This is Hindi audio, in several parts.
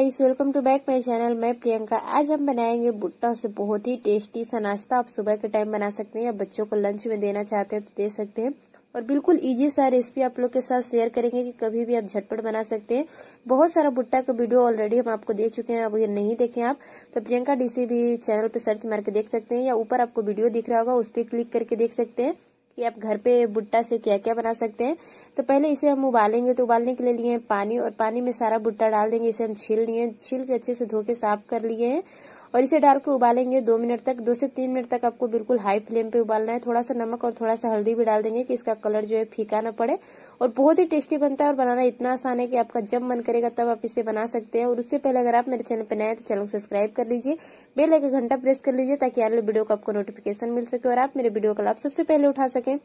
guys welcome to back my channel मैं प्रियंका आज हम बनाएंगे भुट्टा से बहुत ही टेस्टी सा नाश्ता आप सुबह के टाइम बना सकते हैं या बच्चों को लंच में देना चाहते हैं तो दे सकते हैं और बिल्कुल इजी सा रेसिपी आप लोग के साथ शेयर करेंगे कि कभी भी आप झटपट बना सकते हैं बहुत सारा भुट्टा का वीडियो ऑलरेडी हम आपको दे चुके हैं अब ये नहीं देखें आप तो प्रियंका डीसी भी चैनल पर सर्च मार के देख सकते हैं या ऊपर आपको वीडियो दिख रहा होगा उस पर क्लिक करके देख सकते हैं कि आप घर पे भुट्टा से क्या क्या बना सकते हैं तो पहले इसे हम उबालेंगे तो उबालने के लिए लिए पानी और पानी में सारा भुट्टा डाल देंगे इसे हम छील लिए छील के अच्छे से धो के साफ कर लिए हैं और इसे डाल के उबालेंगे दो मिनट तक दो से तीन मिनट तक आपको बिल्कुल हाई फ्लेम पे उबालना है थोड़ा सा नमक और थोड़ा सा हल्दी भी डाल देंगे कि इसका कलर जो है फीका ना पड़े और बहुत ही टेस्टी बनता है और बनाना इतना आसान है कि आपका जब मन करेगा तब आप इसे बना सकते हैं और उससे पहले अगर आप मेरे चैनल पर नए तो चैनल को सब्सक्राइब कर लीजिए बेल आइकन घंटा प्रेस कर लीजिए ताकि आने वाले वीडियो का आपको नोटिफिकेशन मिल सके और आप मेरे वीडियो का लाभ सबसे पहले उठा सकें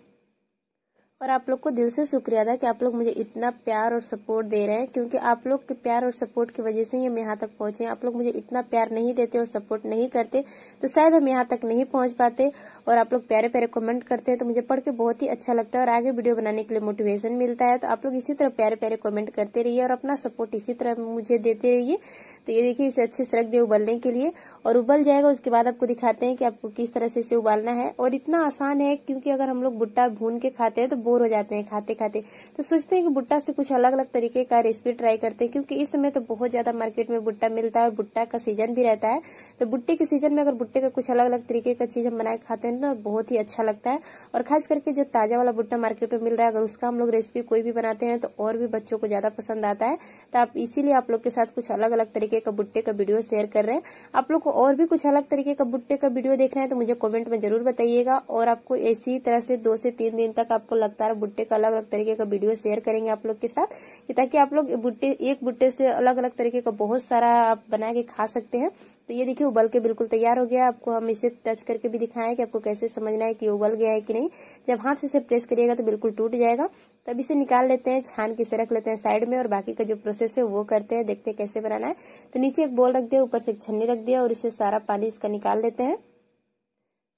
और आप लोग को दिल से शुक्रिया अदा कि आप लोग मुझे इतना प्यार और सपोर्ट दे रहे हैं क्योंकि आप लोग के प्यार और सपोर्ट की वजह से ही हम यहाँ तक हैं आप लोग मुझे इतना प्यार नहीं देते और सपोर्ट नहीं करते तो शायद हम यहाँ तक नहीं पहुंच पाते और आप लोग प्यारे प्यारे कमेंट करते हैं तो मुझे पढ़ के बहुत ही अच्छा लगता है और आगे वीडियो बनाने के लिए मोटिवेशन मिलता है तो आप लोग इसी तरह प्यारे प्यारे कॉमेंट करते रहिए और अपना सपोर्ट इसी तरह मुझे देते रहिए तो ये देखिए इसे अच्छे से रख उबलने के लिए और उबल जाएगा उसके बाद आपको दिखाते हैं कि आपको किस तरह से इसे उबालना है और इतना आसान है क्योंकि अगर हम लोग भुट्टा भून के खाते हैं तो बोर हो जाते हैं खाते खाते तो सोचते हैं कि भुट्टा से कुछ अलग अलग तरीके का रेसिपी ट्राई करते हैं क्योंकि इस समय तो बहुत ज्यादा मार्केट में भुट्टा मिलता है और भुट्टा का सीजन भी रहता है तो भुट्टे के सीजन में अगर भुट्टे का कुछ अलग अलग तरीके का चीज हम बनाए खाते हैं ना तो बहुत ही अच्छा लगता है और खास करके जो ताजा वाला भुट्टा मार्केट में मिल रहा है अगर उसका हम लोग रेसिपी कोई भी बनाते हैं तो और भी बच्चों को ज्यादा पसंद आता है तो आप इसीलिए आप लोग के साथ कुछ अलग अलग तरीके का भुट्टे का वीडियो शेयर कर रहे हैं आप लोग को और भी कुछ अलग तरीके का भुट्टे का वीडियो देखना है तो मुझे कॉमेंट में जरूर बताइएगा और आपको इसी तरह से दो से तीन दिन तक आपको लग रफ्तार बुट्टे का अलग अलग तरीके का वीडियो शेयर करेंगे आप लोग के साथ ताकि आप लोग बुट्टे एक बुट्टे से अलग अलग तरीके का बहुत सारा आप बना के खा सकते हैं तो ये देखिए उबल के बिल्कुल तैयार हो गया आपको हम इसे टच करके भी दिखाएं कि आपको कैसे समझना है कि उबल गया है कि नहीं जब हाथ से इसे प्रेस करिएगा तो बिल्कुल टूट जाएगा तब इसे निकाल लेते हैं छान के से रख लेते हैं साइड में और बाकी का जो प्रोसेस है वो करते हैं देखते हैं कैसे बनाना है तो नीचे एक बोल रख दिया ऊपर से एक छन्नी रख दिया और इसे सारा पानी इसका निकाल लेते हैं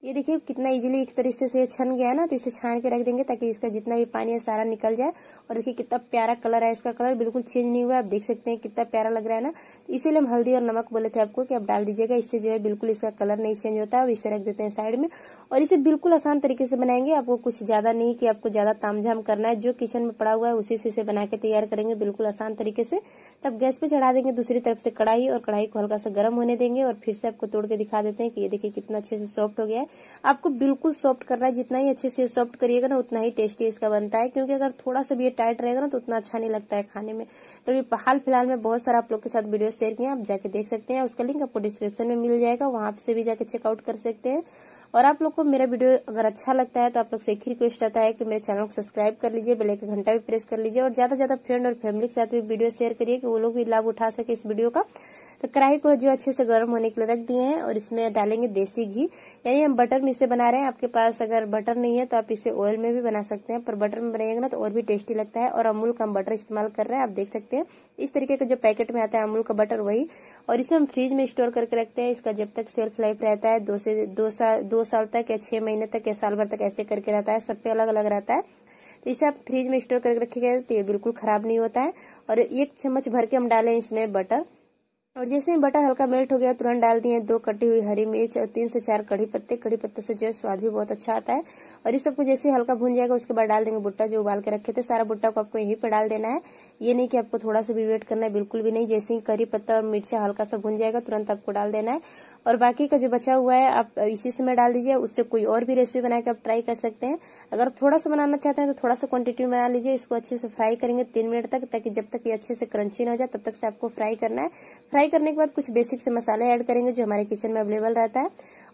ये देखिए कितना इजीली एक तरीके से छन गया है ना तो इसे छान के रख देंगे ताकि इसका जितना भी पानी है सारा निकल जाए और देखिए कितना प्यारा कलर है इसका कलर बिल्कुल चेंज नहीं हुआ आप देख सकते हैं कितना प्यारा लग रहा है ना तो इसीलिए हम हल्दी और नमक बोले थे आपको कि आप डाल दीजिएगा इससे जो है बिल्कुल इसका कलर नहीं चेंज होता है और इसे रख देते हैं साइड में और इसे बिल्कुल आसान तरीके से बनाएंगे आपको कुछ ज्यादा नहीं कि आपको ज्यादा तामझाम करना है जो किचन में पड़ा हुआ है उसी से इसे बना के तैयार करेंगे बिल्कुल आसान तरीके से तब गैस पे चढ़ा देंगे दूसरी तरफ से कढ़ाई और कढ़ाई को हल्का सा गर्म होने देंगे और फिर से आपको तोड़ के दिखा देते हैं कि ये देखिए कितना अच्छे से सॉफ्ट हो गया है आपको बिल्कुल सॉफ्ट करना है जितना ही अच्छे से सॉफ्ट करिएगा ना उतना ही टेस्टी इसका बनता है क्योंकि अगर थोड़ा सा भी ये टाइट रहेगा ना तो उतना अच्छा नहीं लगता है खाने में तो अभी हाल फिलहाल में बहुत सारा आप लोग के साथ वीडियो शेयर किया आप जाके देख सकते हैं उसका लिंक आपको डिस्क्रिप्शन में मिल जाएगा वहां से भी जाके चेकआउट कर सकते हैं और आप लोग को मेरा वीडियो अगर अच्छा लगता है तो आप लोग से एक ही रिक्वेस्ट आता है कि मेरे चैनल को सब्सक्राइब कर लीजिए बेल का घंटा भी प्रेस कर लीजिए और ज्यादा ज्यादा फ्रेंड और फैमिली के साथ भी वीडियो शेयर करिए कि वो लोग भी लाभ उठा सके इस वीडियो का तो कढ़ाई को जो अच्छे से गर्म होने के लिए रख दिए हैं और इसमें डालेंगे देसी घी यानी हम बटर में इसे बना रहे हैं आपके पास अगर बटर नहीं है तो आप इसे ऑयल में भी बना सकते हैं पर बटर में बनाएंगे ना तो और भी टेस्टी लगता है और अमूल का हम बटर इस्तेमाल कर रहे हैं आप देख सकते हैं इस तरीके का जो पैकेट में आता है अमूल का बटर वही और इसे हम फ्रिज में स्टोर करके रखते हैं इसका जब तक सेल्फ लाइफ रहता है दो से दो साल दो साल तक या छह महीने तक या साल भर तक ऐसे करके रहता है सब पे अलग अलग रहता है तो इसे आप फ्रिज में स्टोर करके रखेंगे तो ये बिल्कुल खराब नहीं होता है और एक चम्मच भर के हम डालें इसमें बटर और जैसे ही बटर हल्का मेल्ट हो गया तुरंत डाल दिए दो कटी हुई हरी मिर्च और तीन से चार कड़ी पत्ते कड़ी पत्ते से जो है स्वाद भी बहुत अच्छा आता है और इस सबको जैसे हल्का भून जाएगा उसके बाद डाल देंगे भुट्टा जो उबाल के रखे थे सारा भुट्टा को आपको यहीं पर डाल देना है ये नहीं कि आपको थोड़ा सा भी वेट करना है बिल्कुल भी नहीं जैसे ही करी पत्ता और मिर्चा हल्का सा भून जाएगा तुरंत आपको डाल देना है और बाकी का जो बचा हुआ है आप इसी समय डाल दीजिए उससे कोई और भी रेसिपी बना के आप ट्राई कर सकते हैं अगर थोड़ा सा बनाना चाहते हैं तो थोड़ा सा क्वांटिटी में बना लीजिए इसको अच्छे से फ्राई करेंगे तीन मिनट तक ताकि जब तक ये अच्छे से क्रंची ना हो जाए तब तक से आपको फ्राई करना है फ्राई करने के बाद कुछ बेसिक से मसाले ऐड करेंगे जो हमारे किचन में अवेलेबल रहता है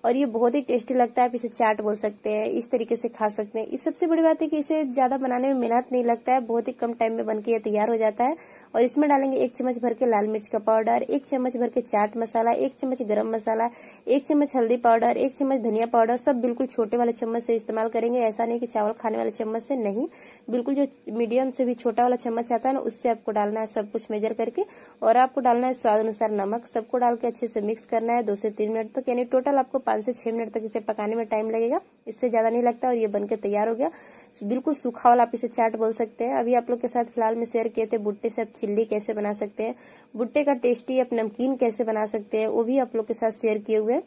और ये बहुत ही टेस्टी लगता है आप इसे चाट बोल सकते हैं इस तरीके से खा सकते हैं इस सबसे बड़ी बात है कि इसे ज्यादा बनाने में मेहनत नहीं लगता है बहुत ही कम टाइम में बनके ये तैयार हो जाता है और इसमें डालेंगे एक चम्मच भर के लाल मिर्च का पाउडर एक चम्मच भर के चाट मसाला एक चम्मच गरम मसाला एक चम्मच हल्दी पाउडर एक चम्मच धनिया पाउडर सब बिल्कुल छोटे वाले चम्मच से इस्तेमाल करेंगे ऐसा नहीं कि चावल खाने वाले चम्मच से नहीं बिल्कुल जो मीडियम से भी छोटा वाला चम्मच आता है ना उससे आपको डालना है सब कुछ मेजर करके और आपको डालना है स्वाद अनुसार नमक सबको डाल के अच्छे से मिक्स करना है दो से तीन मिनट तक यानी टोटल आपको पांच से छह मिनट तक इसे पकाने में टाइम लगेगा इससे ज्यादा नहीं लगता और ये बनकर तैयार हो गया बिल्कुल सूखा वाला आप इसे चाट बोल सकते हैं अभी आप लोग के साथ फिलहाल में शेयर किए थे बुट्टे से आप चिल्ली कैसे बना सकते हैं बुट्टे का टेस्टी आप नमकीन कैसे बना सकते हैं वो भी आप लोग के साथ शेयर किए हुए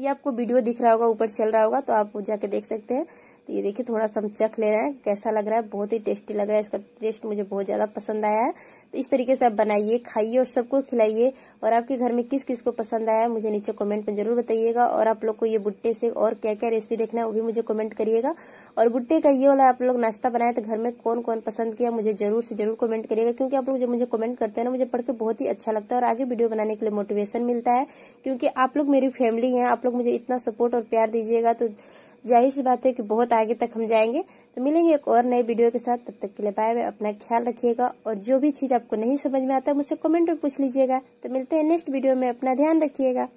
ये आपको वीडियो दिख रहा होगा ऊपर चल रहा होगा तो आप जाके देख सकते हैं तो ये देखिए थोड़ा सा हम चख ले रहे हैं कैसा लग रहा है बहुत ही टेस्टी लग रहा है इसका टेस्ट मुझे बहुत ज़्यादा पसंद आया है तो इस तरीके से आप बनाइए खाइए और सबको खिलाइए और आपके घर में किस किस को पसंद आया है मुझे नीचे कमेंट में जरूर बताइएगा और आप लोग को ये बुट्टे से और क्या क्या रेसिपी देखना है वो भी मुझे कॉमेंट करिएगा और बुट्टे का ये वाला आप लोग नाश्ता बनाए तो घर में कौन कौन पसंद किया मुझे जरूर से जरूर कमेंट करिएगा क्योंकि आप लोग जो मुझे कॉमेंट करते हैं ना मुझे पढ़ के बहुत ही अच्छा लगता है और आगे वीडियो बनाने के लिए मोटिवेशन मिलता है क्योंकि आप लोग मेरी फैमिली है आप लोग मुझे इतना सपोर्ट और प्यार दीजिएगा तो जाहिर सी बात है कि बहुत आगे तक हम जाएंगे तो मिलेंगे एक और नए वीडियो के साथ तब तक के लिए बाय बाय अपना ख्याल रखिएगा और जो भी चीज़ आपको नहीं समझ में आता मुझसे कमेंट में पूछ लीजिएगा तो मिलते हैं नेक्स्ट वीडियो में अपना ध्यान रखिएगा